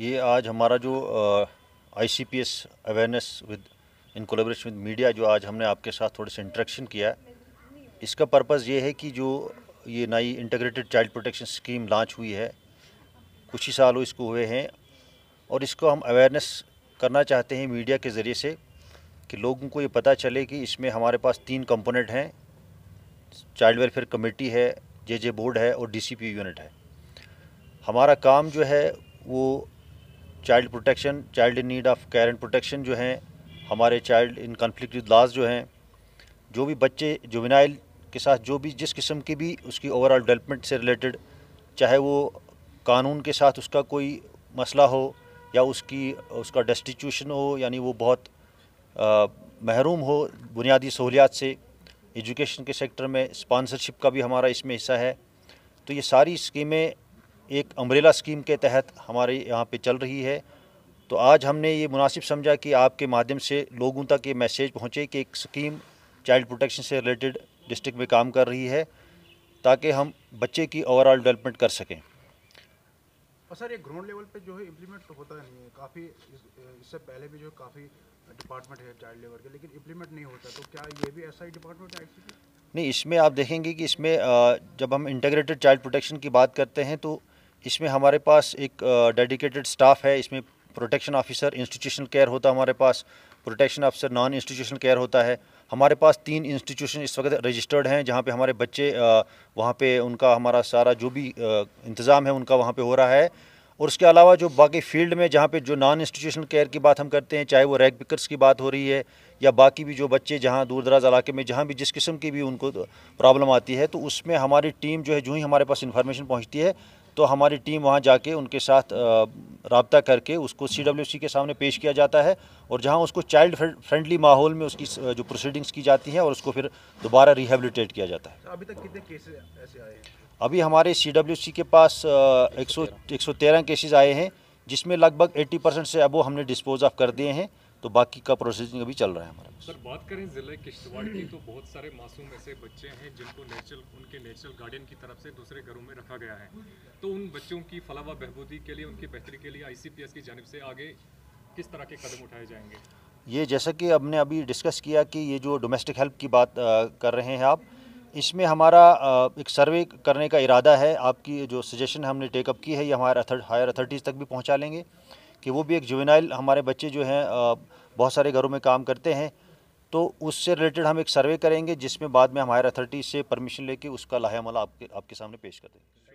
ये आज हमारा जो I C P S awareness with in collaboration with media जो आज हमने आपके साथ थोड़े से इंट्रैक्शन किया इसका पर्पज़ ये है कि जो ये नई integrated child protection scheme launch हुई है कुछ ही साल इसको हुए हैं और इसको हम अवेयरनेस करना चाहते हैं मीडिया के ज़रिए से कि लोगों को ये पता चले कि इसमें हमारे पास तीन कंपोनेंट हैं चाइल्ड वेलफेयर कमेटी है जे जे बोर्ड है और डीसीपी यूनिट है हमारा काम जो है वो child protection child in need of care and protection जो हैं हमारे चाइल्ड इन कन्फ्लिक्ट लाज जो हैं जो भी बच्चे जुवेनाइल के साथ जो भी जिस किस्म की भी उसकी ओवरऑल डेवलपमेंट से रिलेटेड चाहे वो कानून के साथ उसका कोई मसला हो या उसकी उसका डेस्टिट्यूशन हो यानी वो बहुत आ, महरूम हो बुनियादी सहूलियात से एजुकेशन के सेक्टर में स्पॉन्सरशिप का भी हमारा इसमें हिस्सा है तो ये सारी स्कीमें एक अम्ब्रेला स्कीम के तहत हमारे यहाँ पे चल रही है तो आज हमने ये मुनासिब समझा कि आपके माध्यम से लोगों तक ये मैसेज पहुँचे कि एक स्कीम चाइल्ड प्रोटेक्शन से रिलेटेड डिस्ट्रिक्ट में काम कर रही है ताकि हम बच्चे की ओवरऑल डेवलपमेंट कर सकें और सर ये ग्राउंड लेवल पे जो है इम्प्लीमेंट तो होता नहीं है काफ़ी इससे पहले भी जो काफ़ी डिपार्टमेंट है चाइल्ड लेबर के लेकिन इम्प्लीमेंट नहीं होता तो क्या ये भी ऐसा ही डिपार्टमेंट है नहीं इसमें आप देखेंगे कि इसमें जब हम इंटीग्रेटेड चाइल्ड प्रोटेक्शन की बात करते हैं तो इसमें हमारे पास एक डेडिकेटेड स्टाफ है इसमें प्रोटेक्शन ऑफिसर इंस्टीट्यूशन केयर होता है हमारे पास protection officer non institution care होता है हमारे पास तीन इंस्टीट्यूशन इस वक्त रजिस्टर्ड हैं जहाँ पे हमारे बच्चे वहाँ पे उनका हमारा सारा जो भी इंतज़ाम है उनका वहाँ पे हो रहा है और उसके अलावा जो बाकी फील्ड में जहाँ पे जो नॉन इंस्टीट्यूशनल केयर की बात हम करते हैं चाहे वो रैग पिकर्स की बात हो रही है या बाकी भी जो बच्चे जहाँ दूर दराज इलाके में जहाँ भी जिस किस्म की भी उनको प्रॉब्लम आती है तो उसमें हमारी टीम जो है जो ही हमारे पास इन्फॉर्मेशन पहुँचती है तो हमारी टीम वहाँ जाके उनके साथ रबता करके उसको सी के सामने पेश किया जाता है और जहाँ उसको चाइल्ड फ्रेंडली माहौल में उसकी जो प्रोसीडिंग्स की जाती हैं और उसको फिर दोबारा रिहेबिलिटेट किया जाता है अभी तक कितने केसेस ऐसे आए हैं अभी हमारे सी के पास एक सौ केसेस आए हैं जिसमें लगभग 80 परसेंट से अब हमने डिस्पोज ऑफ कर दिए हैं तो बाकी का प्रोसेसिंग अभी चल रहा है हमारे सर बात करें जिले किश्तवाड़ की तो बहुत सारे मासूम ऐसे बच्चे हैं जिनको नेचुरल उनके नेचुरल गार्डियन की तरफ से दूसरे घरों में रखा गया है तो उन बच्चों की फलावा बहबूदी के लिए उनकी बेहतरी के लिए आई की जानब से आगे किस तरह के कदम उठाए जाएंगे ये जैसा कि हमने अभी डिस्कस किया कि ये जो डोमेस्टिक हेल्प की बात कर रहे हैं आप इसमें हमारा एक सर्वे करने का इरादा है आपकी जो सजेशन हमने टेकअप की है ये हमारे हायर अथॉरिटीज़ तक भी पहुंचा लेंगे कि वो भी एक जुवेनाइल हमारे बच्चे जो हैं बहुत सारे घरों में काम करते हैं तो उससे रिलेटेड हम एक सर्वे करेंगे जिसमें बाद में हम हायर अथॉरिटी से परमिशन लेके उसका लाहेमला आपके आपके सामने पेश कर देंगे